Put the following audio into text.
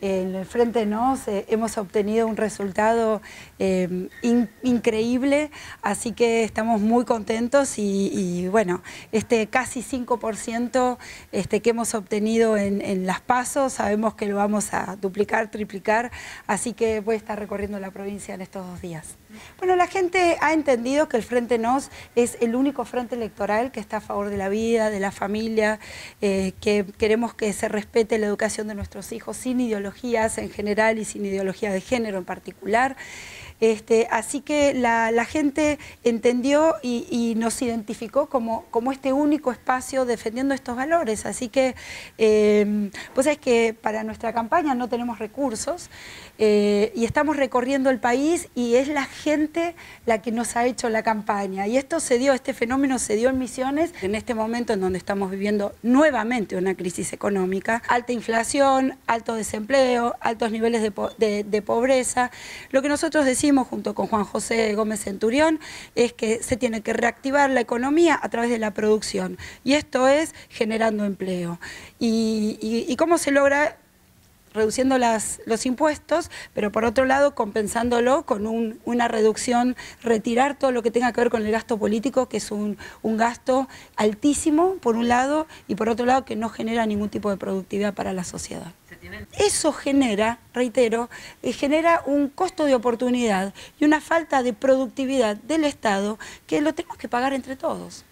en el Frente Nos hemos obtenido un resultado em, increíble, así que estamos muy contentos y, bueno, este casi 5% este, que hemos obtenido en, las pasos, sabemos que lo vamos a duplicar, triplicar, así que voy a estar recorriendo la provincia en estos dos días. Bueno, la gente ha entendido que el Frente Nos es el único frente electoral que está a favor de la vida, de la familia, eh, que queremos que se respete la educación de nuestros hijos sin ideología en general y sin ideología de género en particular. Este, así que la, gente entendió y, nos identificó como, este único espacio defendiendo estos valores. Así que, em, pues es que para nuestra campaña no tenemos recursos eh, y estamos recorriendo el país y es la gente la que nos ha hecho la campaña. Y esto se dio, este fenómeno se dio en Misiones, en este momento en donde estamos viviendo nuevamente una crisis económica, alta inflación, alto desempleo, altos niveles de, de pobreza. Lo que nosotros decimos junto con Juan José Gómez Centurión es que se tiene que reactivar la economía a través de la producción y esto es generando empleo. ¿Y, cómo se logra? reduciendo los impuestos, pero por otro lado compensándolo con una reducción, retirar todo lo que tenga que ver con el gasto político, que es un gasto altísimo, por un lado, y por otro lado que no genera ningún tipo de productividad para la sociedad. Eso genera, reitero, eh, genera un costo de oportunidad y una falta de productividad del Estado que lo tenemos que pagar entre todos.